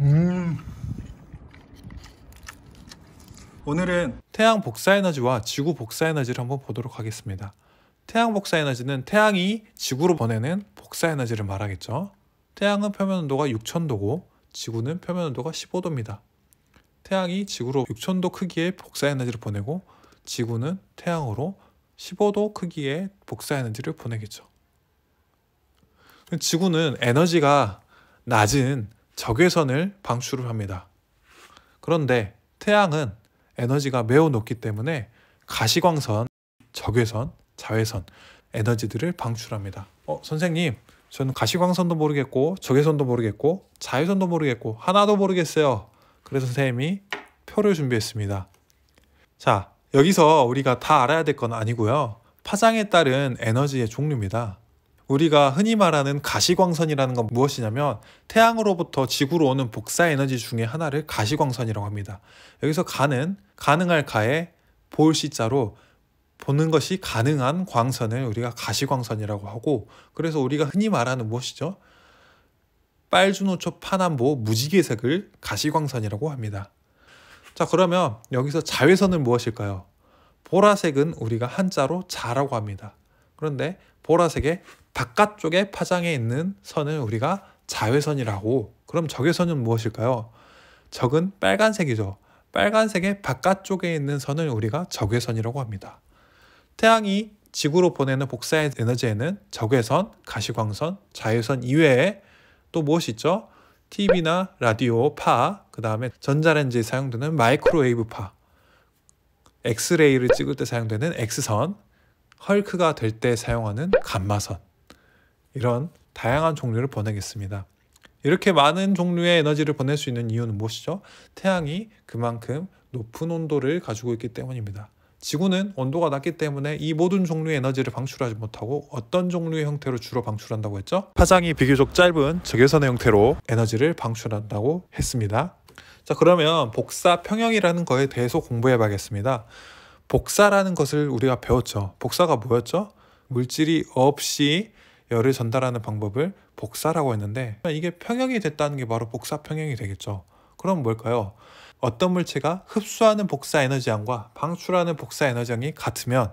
음. 오늘은 태양 복사 에너지와 지구 복사 에너지를 한번 보도록 하겠습니다. 태양 복사 에너지는 태양이 지구로 보내는 복사 에너지를 말하겠죠. 태양은 표면 온도가 6000도고 지구는 표면 온도가 15도입니다. 태양이 지구로 6000도 크기의 복사 에너지를 보내고 지구는 태양으로 15도 크기의 복사 에너지를 보내겠죠. 지구는 에너지가 낮은 적외선을 방출을 합니다. 그런데 태양은 에너지가 매우 높기 때문에 가시광선, 적외선, 자외선 에너지들을 방출합니다. 어, 선생님, 저는 가시광선도 모르겠고 적외선도 모르겠고 자외선도 모르겠고 하나도 모르겠어요. 그래서 선생님이 표를 준비했습니다. 자, 여기서 우리가 다 알아야 될 건 아니고요. 파장에 따른 에너지의 종류입니다. 우리가 흔히 말하는 가시광선이라는 건 무엇이냐면 태양으로부터 지구로 오는 복사 에너지 중에 하나를 가시광선이라고 합니다. 여기서 가는 가능할 가에 볼 시자로 보는 것이 가능한 광선을 우리가 가시광선이라고 하고 그래서 우리가 흔히 말하는 무엇이죠? 빨주노초 파남보 무지개색을 가시광선이라고 합니다. 자 그러면 여기서 자외선은 무엇일까요? 보라색은 우리가 한자로 자라고 합니다. 그런데 보라색에 바깥쪽에 파장에 있는 선을 우리가 자외선이라고. 그럼 적외선은 무엇일까요? 적은 빨간색이죠. 빨간색의 바깥쪽에 있는 선을 우리가 적외선이라고 합니다. 태양이 지구로 보내는 복사의 에너지에는 적외선, 가시광선, 자외선 이외에 또 무엇이 있죠? TV나 라디오 파, 그 다음에 전자렌지에 사용되는 마이크로웨이브 파, 엑스레이를 찍을 때 사용되는 엑스선 헐크가 될 때 사용하는 감마선, 이런 다양한 종류를 보내겠습니다. 이렇게 많은 종류의 에너지를 보낼 수 있는 이유는 무엇이죠? 태양이 그만큼 높은 온도를 가지고 있기 때문입니다. 지구는 온도가 낮기 때문에 이 모든 종류의 에너지를 방출하지 못하고 어떤 종류의 형태로 주로 방출한다고 했죠? 파장이 비교적 짧은 적외선의 형태로 에너지를 방출한다고 했습니다. 자 그러면 복사 평형이라는 거에 대해서 공부해 봐야겠습니다. 복사라는 것을 우리가 배웠죠. 복사가 뭐였죠? 물질이 없이 열을 전달하는 방법을 복사라고 했는데 이게 평형이 됐다는 게 바로 복사 평형이 되겠죠. 그럼 뭘까요? 어떤 물체가 흡수하는 복사 에너지량과 방출하는 복사 에너지량이 같으면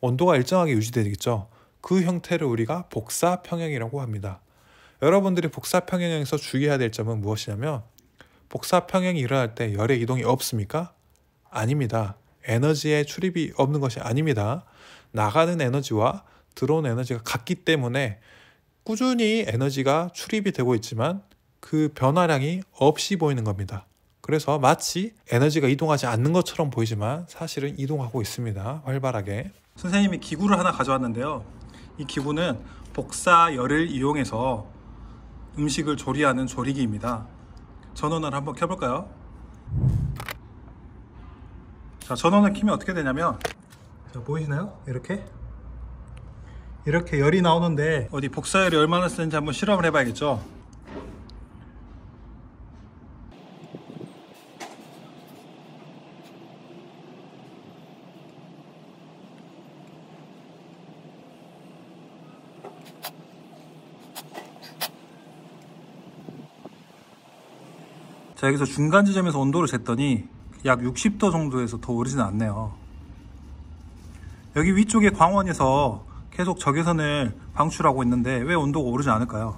온도가 일정하게 유지되겠죠. 그 형태를 우리가 복사 평형이라고 합니다. 여러분들이 복사 평형에서 주의해야 될 점은 무엇이냐면 복사 평형이 일어날 때 열의 이동이 없습니까? 아닙니다. 에너지의 출입이 없는 것이 아닙니다. 나가는 에너지와 드어온 에너지가 같기 때문에 꾸준히 에너지가 출입이 되고 있지만 그 변화량이 없이 보이는 겁니다. 그래서 마치 에너지가 이동하지 않는 것처럼 보이지만 사실은 이동하고 있습니다. 활발하게. 선생님이 기구를 하나 가져왔는데요. 이 기구는 복사열을 이용해서 음식을 조리하는 조리기입니다. 전원을 한번 켜볼까요? 자, 전원을 키면 어떻게 되냐면 자, 보이시나요? 이렇게 이렇게 열이 나오는데 어디 복사열이 얼마나 쓰는지 한번 실험을 해봐야겠죠 자 여기서 중간 지점에서 온도를 쟀더니 약 60도 정도에서 더 오르진 않네요 여기 위쪽에 광원에서 계속 적외선을 방출하고 있는데 왜 온도가 오르지 않을까요?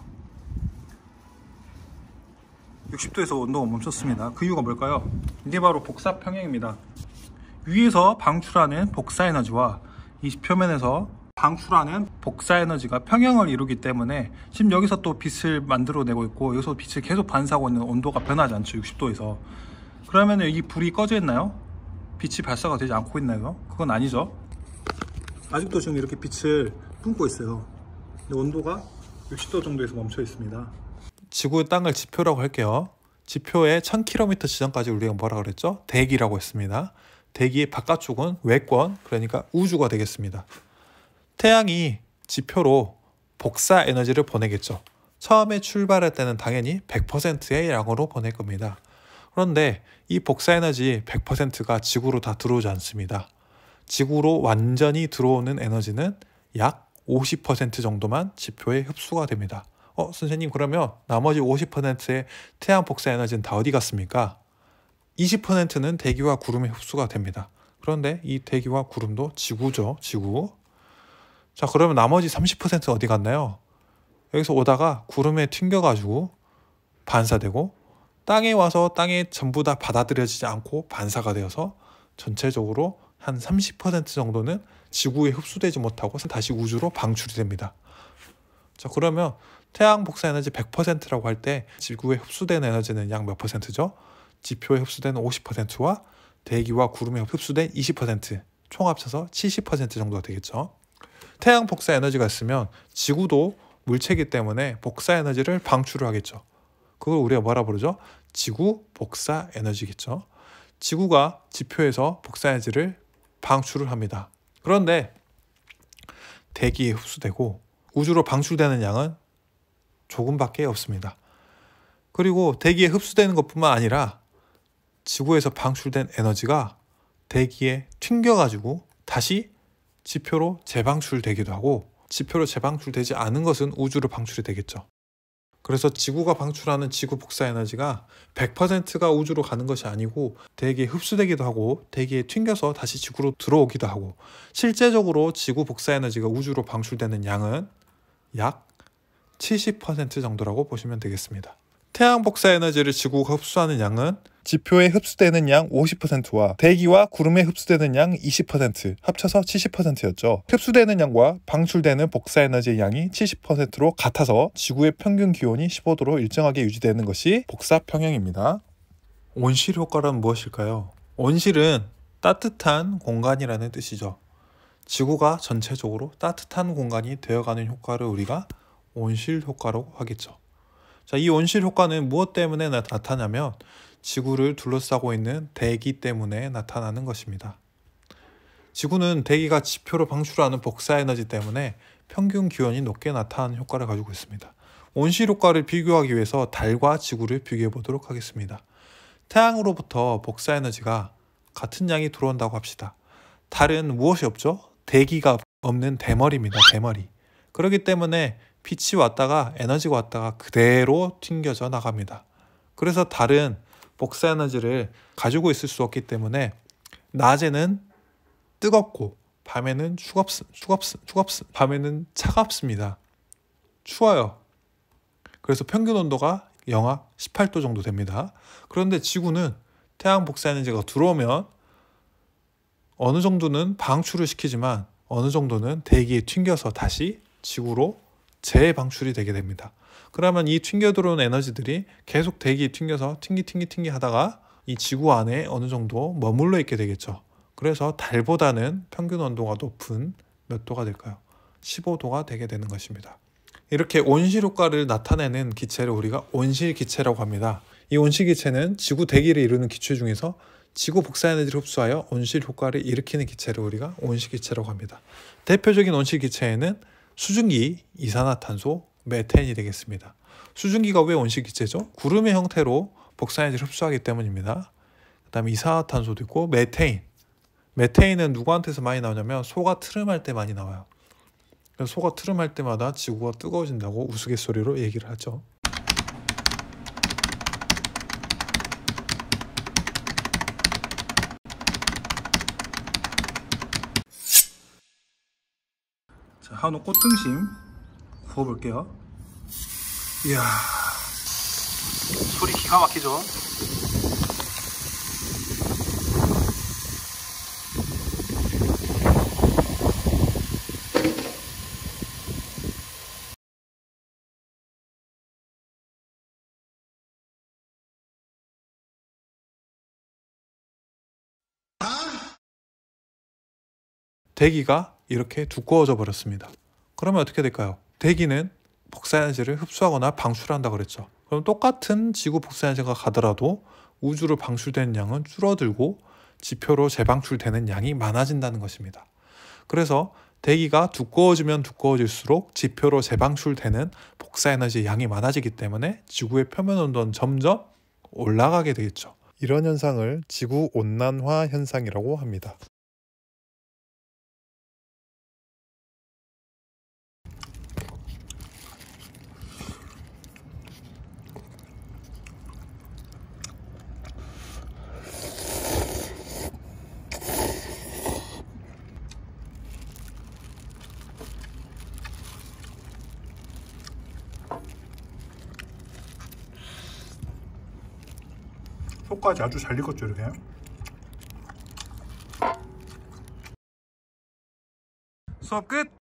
60도에서 온도가 멈췄습니다. 그 이유가 뭘까요? 이게 바로 복사 평행입니다 위에서 방출하는 복사 에너지와 이 표면에서 방출하는 복사 에너지가 평형을 이루기 때문에 지금 여기서 또 빛을 만들어내고 있고 여기서 빛을 계속 반사하고 있는 온도가 변하지 않죠. 60도에서. 그러면 이 불이 꺼져 있나요? 빛이 발사가 되지 않고 있나요? 그건 아니죠. 아직도 지금 이렇게 빛을 뿜고 있어요. 온도가 60도 정도에서 멈춰 있습니다. 지구의 땅을 지표라고 할게요. 지표의 1000km 지점까지 우리가 뭐라 그랬죠? 대기라고 했습니다. 대기의 바깥쪽은 외권, 그러니까 우주가 되겠습니다. 태양이 지표로 복사 에너지를 보내겠죠. 처음에 출발할 때는 당연히 100%의 양으로 보낼 겁니다. 그런데 이 복사 에너지 100%가 지구로 다 들어오지 않습니다. 지구로 완전히 들어오는 에너지는 약 50% 정도만 지표에 흡수가 됩니다. 어, 선생님, 그러면 나머지 5 0의 태양 폭사 에너지는 다 어디 갔습니까? 20%는 대기와 구름에 흡수가 됩니다. 그런데 이 대기와 구름도 지구죠, 지구. 자, 그러면 나머지 30% 어디 갔나요? 여기서 오다가 구름에 튕겨가지고 반사되고 땅에 와서 땅에 전부 다 받아들여지지 않고 반사가 되어서 전체적으로 한30% 정도는 지구에 흡수되지 못하고 다시 우주로 방출이 됩니다. 자, 그러면 태양 복사 에너지 100%라고 할 때 지구에 흡수된 에너지는 약 몇 퍼센트죠? 지표에 흡수된 50%와 대기와 구름에 흡수된 20%총 합쳐서 70% 정도가 되겠죠. 태양 복사 에너지가 있으면 지구도 물체이기 때문에 복사 에너지를 방출을 하겠죠. 그걸 우리가 뭐라 부르죠? 지구 복사 에너지겠죠. 지구가 지표에서 복사 에너지를 방출을 합니다. 그런데 대기에 흡수되고 우주로 방출되는 양은 조금밖에 없습니다. 그리고 대기에 흡수되는 것뿐만 아니라 지구에서 방출된 에너지가 대기에 튕겨가지고 다시 지표로 재방출되기도 하고 지표로 재방출되지 않은 것은 우주로 방출이 되겠죠. 그래서 지구가 방출하는 지구 복사 에너지가 100%가 우주로 가는 것이 아니고 대기에 흡수되기도 하고 대기에 튕겨서 다시 지구로 들어오기도 하고 실제적으로 지구 복사 에너지가 우주로 방출되는 양은 약 70% 정도라고 보시면 되겠습니다. 태양 복사 에너지를 지구가 흡수하는 양은 지표에 흡수되는 양 50%와 대기와 구름에 흡수되는 양 20% 합쳐서 70%였죠. 흡수되는 양과 방출되는 복사에너지의 양이 70%로 같아서 지구의 평균 기온이 15도로 일정하게 유지되는 것이 복사 평형입니다. 온실 효과란 무엇일까요? 온실은 따뜻한 공간이라는 뜻이죠. 지구가 전체적으로 따뜻한 공간이 되어가는 효과를 우리가 온실 효과라고 하겠죠. 자, 이 온실 효과는 무엇 때문에 나타나면 지구를 둘러싸고 있는 대기 때문에 나타나는 것입니다. 지구는 대기가 지표로 방출하는 복사에너지 때문에 평균 기온이 높게 나타나는 효과를 가지고 있습니다. 온실 효과를 비교하기 위해서 달과 지구를 비교해 보도록 하겠습니다. 태양으로부터 복사에너지가 같은 양이 들어온다고 합시다. 달은 무엇이 없죠? 대기가 없는 대머리입니다. 대머리. 그렇기 때문에 빛이 왔다가 에너지가 왔다가 그대로 튕겨져 나갑니다. 그래서 달은 복사 에너지를 가지고 있을 수 없기 때문에 낮에는 뜨겁고 밤에는 추갑습, 추갑습, 추갑습. 밤에는 차갑습니다. 추워요. 그래서 평균 온도가 영하 18도 정도 됩니다. 그런데 지구는 태양 복사 에너지가 들어오면 어느 정도는 방출을 시키지만 어느 정도는 대기에 튕겨서 다시 지구로 재방출이 되게 됩니다. 그러면 이 튕겨 들어온 에너지들이 계속 대기 튕겨서 튕기 튕기 튕기 하다가 이 지구 안에 어느 정도 머물러 있게 되겠죠. 그래서 달보다는 평균 온도가 높은 몇 도가 될까요? 15도가 되게 되는 것입니다. 이렇게 온실 효과를 나타내는 기체를 우리가 온실 기체라고 합니다. 이 온실 기체는 지구 대기를 이루는 기체 중에서 지구 복사 에너지를 흡수하여 온실 효과를 일으키는 기체를 우리가 온실 기체라고 합니다. 대표적인 온실 기체에는 수증기 이산화탄소 메테인이 되겠습니다. 수증기가 왜 원시기체죠? 구름의 형태로 복사에너지를 흡수하기 때문입니다. 그 다음에 이산화탄소도 있고 메테인. 메테인은 누구한테서 많이 나오냐면 소가 트름할 때 많이 나와요. 소가 트름할 때마다 지구가 뜨거워진다고 우스갯소리로 얘기를 하죠. 자, 한우 꽃등심 구워볼게요. 이야, 소리 기가 막히죠? 대기가 이렇게 두꺼워져 버렸습니다. 그러면 어떻게 될까요? 대기는 복사현실을 흡수하거나 방출한다 그랬죠. 그럼 똑같은 지구 복사현실과 가더라도 우주로 방출되는 양은 줄어들고 지표로 재방출되는 양이 많아진다는 것입니다. 그래서 대기가 두꺼워지면 두꺼워질수록 지표로 재방출되는 복사에너지 양이 많아지기 때문에 지구의 표면 온도는 점점 올라가게 되겠죠. 이런 현상을 지구 온난화 현상이라고 합니다. 속까지 아주 잘 익었죠 이렇게 수업 끝!